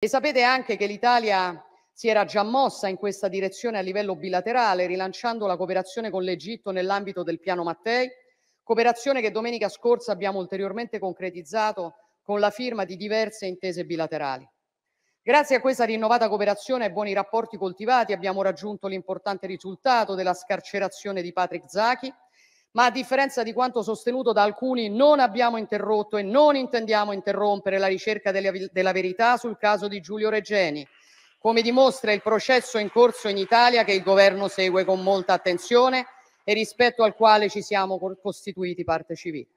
E sapete anche che l'Italia si era già mossa in questa direzione a livello bilaterale, rilanciando la cooperazione con l'Egitto nell'ambito del piano Mattei, cooperazione che domenica scorsa abbiamo ulteriormente concretizzato con la firma di diverse intese bilaterali. Grazie a questa rinnovata cooperazione e buoni rapporti coltivati abbiamo raggiunto l'importante risultato della scarcerazione di Patrick Zachi, ma a differenza di quanto sostenuto da alcuni, non abbiamo interrotto e non intendiamo interrompere la ricerca delle, della verità sul caso di Giulio Regeni, come dimostra il processo in corso in Italia che il governo segue con molta attenzione e rispetto al quale ci siamo costituiti parte civile.